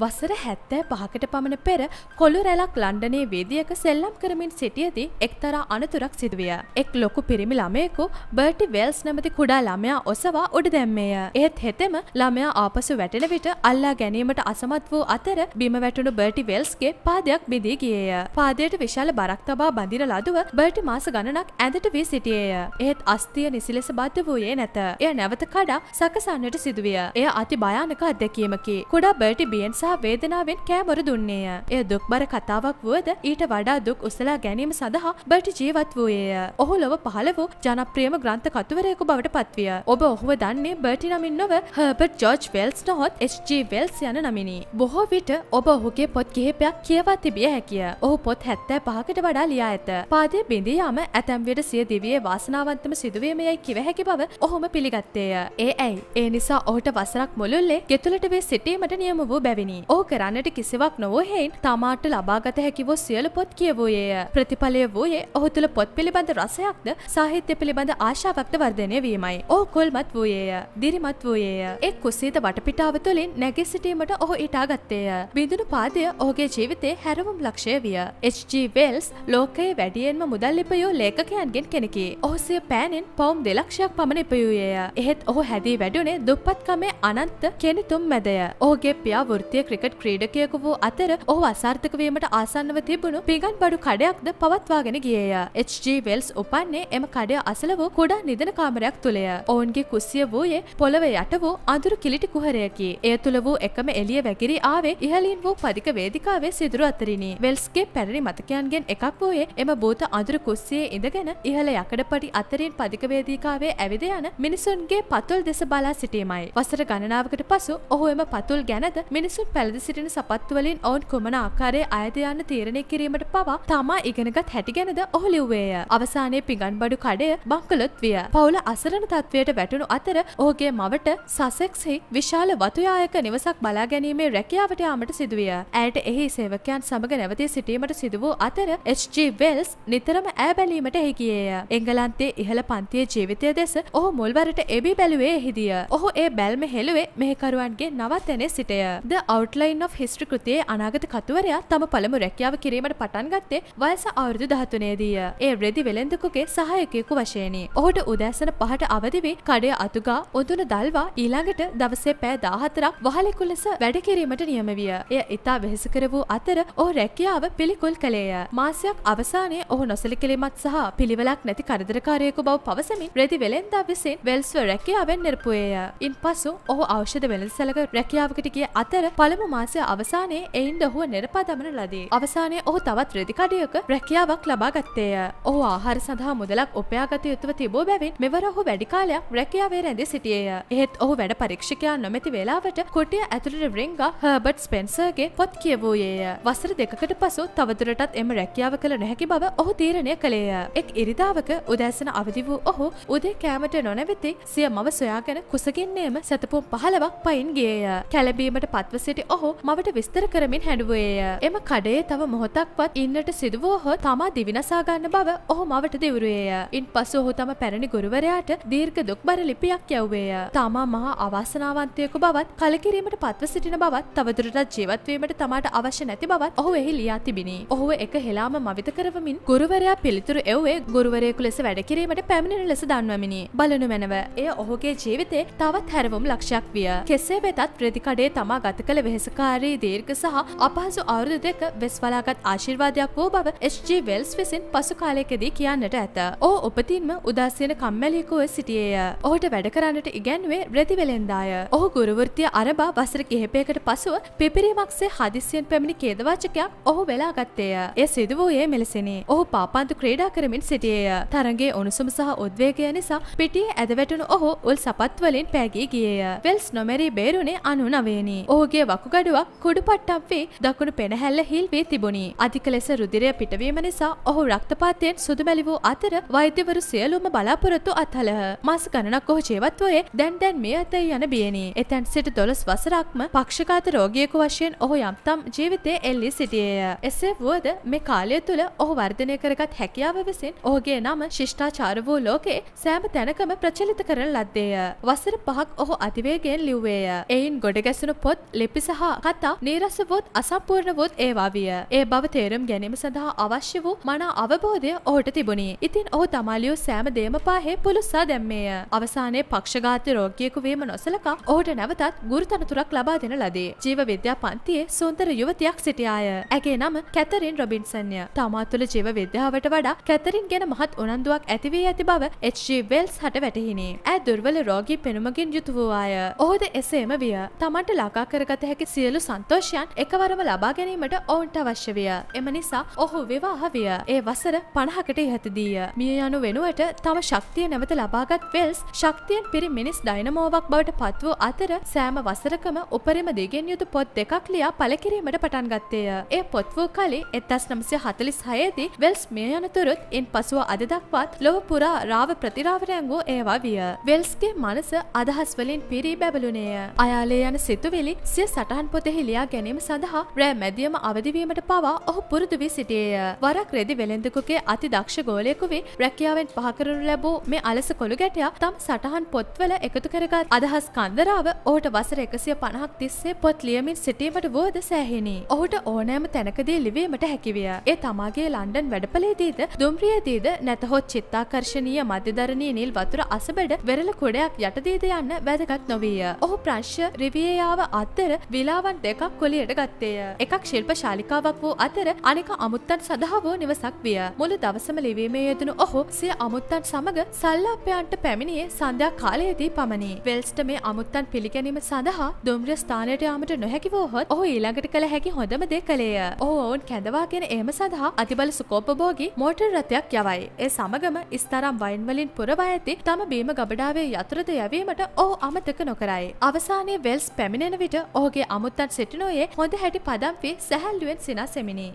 වසර හැත්තෑ පහකට පමණ පෙර කොළු රැලක් ලණ්ඩනේ වේදියක සෙල්ලම් කරමින් සිටියදී එක්තරා අනතුරක් සිදුවිය. එක් ලොකු පිරිමි ළමයෙකු බර්ටි වෙල්ස් නැමති කුඩා ළමයා ඔසවා උඩ දැම්මේය. එහෙත් හෙතෙම ළමයා ආපසු වැටෙන විට අල්ලා ගැනීමට අසමත් වූ අතර බිම වැටුණු බර්ටි වෙල්ස්ගේ පාදයක් බිඳී ගියේය. පාදයට විශාල බරක් තබා බඳින ලදුව බර්ටි මාස ගණනක් ඇඳට වී සිටියේය. එහෙත් අස්තිය නිසිලෙස බද්ධ වූයේ නැත. එය නැවත කඩා සකසන්නට සිදුවිය. එය අති භයානක අත්දැකීමකි. කුඩා බර්ටි බියෙන් සහ නිසා වේදනාවෙන් කෑමොර දුන්නේය. එය දුක්බර කතාවක් වුවද ඊට වඩා දුක් උසලා ගැනීම සඳහා බට ජීවත් වූයේය. ඔහු ලොව පහළ වූ ජනප්‍රියම ග්‍රන්ථ කතුවරයෙකු බවට පත්විය. ඔබ ඔහුව දන්නේ බටි නමින් නොව හර්බට් ජෝජ් වෙල්ස් නොහොත් HG වෙල්ස් යන නමිනි. බොහෝ විට ඔබ ඔහුගේ පොත් කිහිපයක් කියවා තිබිය හැකිය. ඔහු පොත් හැත්තෑ පහකට වඩා ලියා ඇත. පාදය බිඳියම ඇතැම්විට සිය දිවියේ වාසනාවන්තම සිදුවීමයයි කිව හැකි බව ඔහොම පිළිගත්තේය. ඒ ඇයි ඒ නිසා ඔහුට වසරක් මුළුල්ලේ ගෙතුලට වේ සිටීමට නියම වූ බැවිනි. ගනී. ඕ කරන්නට කිසිවක් නොවහෙයින් තමාට ලබාගත හැකිවෝ සියල පොත් කියවූයේය. ප්‍රතිඵලය වූයේ ඔහු තුළ පොත් පිළිබඳ රසයක්ද සාහිත්‍ය පිළිබඳ ආශාවක්ද වර්ධනය වීමයි. ඕ කොල්මත් වූයේය. දිරිමත් වූයේය. එක් කුසීත වටපිටාව තුළින් නැගී සිටීමට ඔහු ඉටාගත්තේය. බිඳුණු පාදය ඔහුගේ ජීවිතේ හැරවුම් ලක්ෂය විය. HG වෙල්ස් ලෝකයේ වැඩියෙන්ම මුදල් එපයෝ ලේකකයන්ගෙන් කෙනෙකි. ඔහුසේ පෑනෙන් පවුම් දෙලක්ෂයක් පමණ එපයූයේය. එහෙත් ඔහු හැදී වැඩුණේ දුප්පත්කමේ අනන්ත කෙනතුම් මැදය. ඔහුගේ පියා වෘත්තිය ක්‍රිකට් ක්‍රීඩකයකු වූ අතර ඔහු අසාර්ථකවීමට ආසන්නව තිබුණු පිගන් බඩු කඩයක්ද පවත්වාගෙන ගියය. HG වෙල්ස් උපන්නේ එම කඩය අසල වූ කුඩා නිදන කාමරයක් තුළය. ඔවුන්ගේ කුස්සිය වූයේ පොළව යට වූ අඳුරු කිලිටි කුහරයකි. එය තුළ වූ එකම එලිය වැගිරි ආවේ ඉහලින් වූ පදික වේදිකාවේ සිදුරු අතරිනි. වෙල්ස්ගේ පැරණි මතකයන්ගෙන් එකක් වූයේ එම භූත අඳුරු කුස්සියේ ඉඳගෙන ඉහළ යකඩ පටි අතරින් පදිකවේදිකාවේ ඇවිද යන මිනිසුන්ගේ පතුල් දෙස බලා සිටීමයි. වසර ගණනාවකට පසු ඔහු එම පතුල් ගැනද මිනිසුන් පැළදි සිටින සපත්තුවලින් ඔවුන් කොමන ආකාරයේ අයදයන්න තීරණය කිරීමට පවා තමා ඉගෙනගත් හැටි ගැනද ඔහු ලිව්වේය. අවසානයේ පිඟන් බඩු කඩය බංකලොත් විය. පවුල අසරණ තත්වයට වැටුණු අතර ඔහුගේ මවට සසෙක්ස්හි විශාල වතුයායක නිවසක් බලා ගැනීමේ රැකියාවට යාමට සිදුවිය. ඇයට එහි සේවකයන් සමග නැවතී සිටීමට සිදු වූ අතර HG වෙල්ස් නිතරම ඈ බැලීමට එහි ගියේය. එංගලන්තයේ ඉහළ පන්තියේ ජීවිතය දෙස ඔහු මුල්වරට එබී බැලුවේ එහිදිය. ඔහු ඒ බැල්ම හෙළුවේ මෙහෙකරුවන්ගේ නවත් තැනේ සිටය. The out outline of history කෘතියේ අනාගත කතුවරයා තම පළමු රැකියාව කිරීමට පටන් ගත්තේ වයස අවුරුදු දහතුනේදීය. ඒ රෙදි වෙළෙන්දකුගේ සහයකයෙකු වශයෙනි. ඔහුට උදෑසන පහට අවදි වී කඩය අතුගා උතුන දල්වා ඊළඟට දවසේ පෑ දාහතරක් වහලෙකු ලෙස වැඩ කිරීමට නියම විය. එය ඉතා වෙහෙසකර වූ අතර ඔහු රැකියාව පිළිකුල් කළේය. මාසයක් අවසානයේ ඔහු නොසලිකිලිමත් සහ පිළිවෙලක් නැති කරදරකාරයෙකු බව පවසමින් රෙදි වෙළෙන්දා විසින් වෙල්ස්ව රැකියාවෙන් නිරපුයේය. ඉන් පසු ඔහු ඖෂධ වෙළඳසැලක රැකියාවකට ගිය අතර පල පළමු මාසය අවසානයේ එයින් ඔහුව නිරපා දමන ලදී. අවසානයේ ඔහු තවත් රෙදිකඩයක රැකියාවක් ලබා ගත්තේය. ඔහු ආහාර සඳහා මුදලක් උපයාගත යුතුව තිබූ බැවින් මෙවර ඔහු වැඩි කාලයක් රැකියාවේ රැඳී සිටියේය. එහෙත් ඔහු වැඩ පරීක්ෂකයා නොමැති වෙලාවට කොටිය ඇතුළට රිංග හර්බට් ස්පෙන්සර්ගේ පොත් කියවූයේය. වසර දෙකකට පසු තවදුරටත් එම රැකියාව කළ නොහැකි බව ඔහු තීරණය කළේය. එක් ඉරිදාවක උදැසන අවදි වූ ඔහු උදේ කෑමට නොනැවති සිය මව සොයාගෙන කුසගින්නේම සැතපුම් පහලවක් පයින් ගියේය. කැළඹීමට පත්ව සිට සිට ඔහු මවට විස්තර කරමින් හැඩුවේය. එම කඩේ තව මොහොතක්වත් ඉන්නට සිදුවෝහො තමා දිවිනසාගන්න බව ඔහු මවට දෙවරුවේය. ඉන් පසු ඔහු තම පැරණි ගුරුවරයාට දීර්ඝ දුක්බර ලිපියක් යව්වේය. තමා මහා අවාසනාවන්තයෙකු බවත් කලකිරීමට පත්ව සිටින බවත් තවදුරටත් ජීවත්වීමට තමාට අවශ්‍ය නැති බවත් ඔහු එහි ලියා තිබිණි. ඔහු එක හෙලාම මවිත කරවමින් ගුරුවරයා පිළිතුරු එව්වේ ගුරුවරයෙකු ලෙස වැඩකිරීමට පැමිණෙන ලෙස දන්වමිනි. බලනු මැනව එය ඔහුගේ ජීවිතේ තවත් හැරවුම් ලක්ෂයක් විය. කෙසේ වෙතත් ප්‍රතිකඩේ තමා ගත කළ වෙහෙසකාරී දීර්ඝ සහ අපහසු අවුරුදු දෙක වෙස් වලාගත් ආශිර්වාදයක් වූ බව එස්ජී වෙල්ස් විසින් පසු කාලයකදී කියන්නට ඇත. ඕ උපතින්ම උදාසීන කම්මැලියකව සිටියේය. ඔහුට වැඩ කරන්නට ඉගැන්වේ රෙදිවෙලෙන්දාය. ඔහු ගුරුවෘත්තිය අරබා වසර කිහිපයකට පසුව පිපිරීමක්සේ හදිසියෙන් පැමිණි කේදවාචකයක් ඔහු වෙලා ගත්තේය. එය සිදු වූයේ මෙලෙසිනි. ඔහු පාපන්තු ක්‍රීඩා කරමින් සිටියේය. තරගේ උණුසුම සහ උද්වේගය නිසා පිටියේ ඇද වැටුණු ඔහු උල් සපත්වලින් පෑගී ගියේය. වෙල්ස් නොමැරී බේරුණේ අනුනවේනි. ඔහුගේ වකුගඩුවක් කුඩු පට්ටක්වේ දකුණු පෙනහැල්ල හිල් වී තිබුණී. අධික ලෙස රුදිරය පිටවීම නිසා ඔහු රක්තපාතයෙන් සුදුමැලි වූ අතර වෛද්‍යවරු සියලුම බලාපොරොත්තු අත්හලහ. මාස ගණනක් ඔහු ජීවත් වයේ දැන් දැන් මේ අතයි යන බියනී. එතැන් සිට දොළොස් වසරක්ම පක්ෂකාත රෝගියෙකු වශයෙන් ඔහු යම්තම් ජීවිතය එල්ලී සිටියේය. එසේ වුවද මේ කාලය තුළ ඔහු වර්ධනය කරගත් හැකියාව විසින් ඔහුගේ නම ශිෂ්ඨාචාර වූ ලෝකේ සෑම තැනකම ප්‍රචලිත කරන ලද්දේය. වසර පහක් ඔහු අධිවේගයෙන් ලිව්වේය. එයින් ගොඩ ගැසුණු පොත් ලිපිස සහ කතා නීරසවොත් අසම්පූර්ණවොත් ඒවා විය. ඒ බව තේරුම් ගැනීම සඳහා අවශ්‍ය වූ මනා අවබෝධය ඔහුට තිබුණි. ඉතින් ඔහු තමාලියෝ සෑම දේම පාහේ පුලුස්සා දැම්මේය. අවසානයේ පක්ෂඝාත රෝගියෙකු වීම නොසලකා ඔහුට නැවතත් ගුරුතනතුරක් ලබා දෙන ලදී. ජීව විද්‍යා පන්තියේ සුන්දර යුවතියක් සිටියාය. ඇගේ නම කැතරින් රොබින්සන්ය. තමා තුළ ජීව විද්‍යාවට වඩා කැතරින් ගැන මහත් උනන්දුවක් ඇති වී ඇති බව එච්.ජී. වෙල්ස් හට වැටහිණි. ඇය දුර්වල රෝගී පෙනුමකින් යුතු වූ අය. ඔහුද එසේම විය. තමන්ට ලකා කරගත හැකි ඇගේ සියලු සන්තෝෂයන් එකවරම ලබා ගැනීමට ඔවුන්ට අවශ්‍ය විය. එම නිසා ඔහු විවාහ විය. ඒ වසර 50කට ඉහතදීය. මිය යනු වෙනුවට තම ශක්තිය නැවත ලබාගත් වෙල්ස් ශක්තියෙන් පිරි මිනිස් ඩයිනමෝවක් බවට පත් වූ අතර සෑම වසරකම උපරිම දෙගෙන් යුතු පොත් දෙකක් ලියා පළකිරීමට පටන් ගත්තේය. ඒ පොත් වූ කලේ 1946දී වෙල්ස් මිය යනතුරුත් ඉන් පසුව අද දක්වාත් ලොව පුරා රාව ප්‍රතිරාවරයන් වූ ඒවා විය. වෙල්ස්ගේ මනස අදහස් වලින් පිරී බැබළුණේය. අයාලේ යන සිතුවිලි සිය සට සටහන් පොතෙහි ලියා ගැනීම සඳහා රෑ මැදියම අවදිවීමට පවා ඔහු පුරුදු වී සිටියේය. වරක් රෙදි වෙළෙන්දකුගේ අති දක්ෂ ගෝලයෙකු වී රැකියාවෙන් පහකරනු ලැබූ මේ අලස කොළු ගැටයා තම සටහන් පොත්වල එකතු කරගත් අදහස් කන්දරාව ඔහුට වසර එකසිය පණහක් තිස්සේ පොත් ලියමින් සිටීමට වුවද සෑහිනි. ඔහුට ඕනෑම තැනකදී ලිවීමට හැකිවිය. ඒ තමාගේ ලන්ඩන් වැඩපලේදීද දුම්රියදීද නැතහොත් චිත්තාකර්ශණීය මධ්‍යධරණී නිල් වතුර අසබඩ වෙරළ කොඩයක් යටදීද යන්න වැදගත් නොවීය. ඔහු ප්‍රංශ රිවියයාව අත්තර විලාවන් දෙකක් කොලියට ගත්තේය. එකක් ශිල්ප ශාලිකාවක් වූ අතර අනෙක අමුත්තන් සඳහා වූ නිවසක් විය. මුළු දවසම ලිවීමේ යෙදුණු ඔහු සිය අමුත්තන් සමග සල්ලාපයන්ට පැමිණියේ සන්ධ්‍යා කාලයේදී පමණි. වෙල්ස්ට මේ අමුත්තන් පිළිගැනීම සඳහා දුම්රිය ස්ථානයට යාමට නොහැකි වූහොත් ඔහු ඊළඟට කළ හැකි හොඳම දේ කළේය. ඔහු ඔවුන් කැඳවාගෙන එම සඳහා අතිබල සුකෝපභෝගී මෝටර් රථයක් යවයි. ඒ සමගම ස්තරම් වයින්වලින් පුරවා ඇති තම බීම ගබඩාවේ යතුරද යැවීමට ඔහු අමතක නොකරයි. අවසානයේ වෙල්ස් පැමිණෙන විට ඔහුගේ අමුත්තන් සිටිනෝයේ හොඳ හැටි පදම්පි සැහැල්ලුවෙන් සිනා සෙමිනි.